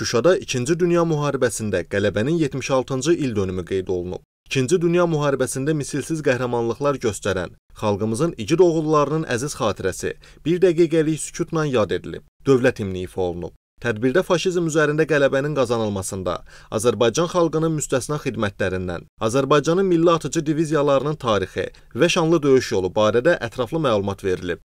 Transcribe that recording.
Şuşada 2-ci Dünya Müharibəsində qələbənin 76-cı il dönümü qeyd olunub. 2-ci Dünya Müharibəsində misilsiz qəhrəmanlıqlar göstərən xalqımızın igid oğullarının əziz xatirəsi bir dəqiqəlik sükutla yad edilib, dövlət himni ifa olunub. Tədbirdə faşizm üzərində qələbənin qazanılmasında Azərbaycan xalqının müstəsna xidmətlərindən, Azərbaycanın milli atıcı diviziyalarının tarixi və şanlı döyüş yolu barədə ətraflı məlumat verilib.